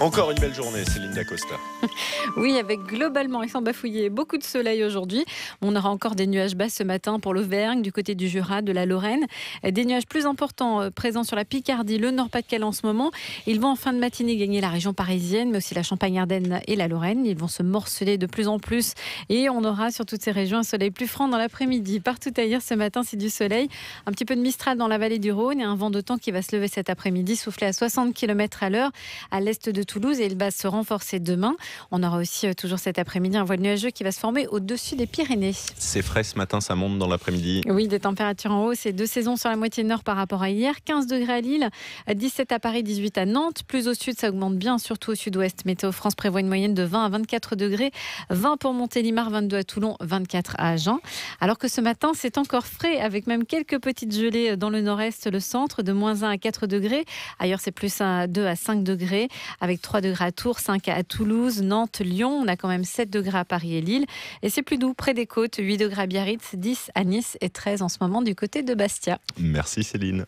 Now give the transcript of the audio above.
Encore une belle journée, Céline Dacosta. oui, avec globalement, et sans bafouiller, beaucoup de soleil aujourd'hui. On aura encore des nuages bas ce matin pour l'Auvergne, du côté du Jura, de la Lorraine. Des nuages plus importants euh, présents sur la Picardie, le Nord-Pas-de-Calais en ce moment. Ils vont en fin de matinée gagner la région parisienne, mais aussi la Champagne-Ardenne et la Lorraine. Ils vont se morceler de plus en plus. Et on aura sur toutes ces régions un soleil plus franc dans l'après-midi. Partout ailleurs ce matin, c'est du soleil. Un petit peu de mistral dans la vallée du Rhône et un vent de temps qui va se lever cet après-midi, souffler à 60 km à l'heure à l'est de Toulouse et il va se renforcer demain. On aura aussi euh, toujours cet après-midi un voile nuageux qui va se former au-dessus des Pyrénées. C'est frais ce matin, ça monte dans l'après-midi. Oui, des températures en hausse c'est deux saisons sur la moitié nord par rapport à hier. 15 degrés à Lille, 17 à Paris, 18 à Nantes. Plus au sud, ça augmente bien, surtout au sud-ouest. Météo France prévoit une moyenne de 20 à 24 degrés, 20 pour Montélimar, 22 à Toulon, 24 à Agen. Alors que ce matin, c'est encore frais avec même quelques petites gelées dans le nord-est, le centre, de moins 1 à 4 degrés. Ailleurs, c'est plus 2 à 5 degrés. Avec 3 degrés à Tours, 5 à Toulouse, Nantes, Lyon. On a quand même 7 degrés à Paris et Lille. Et c'est plus doux près des côtes, 8 degrés à Biarritz, 10 à Nice et 13 en ce moment du côté de Bastia. Merci Céline.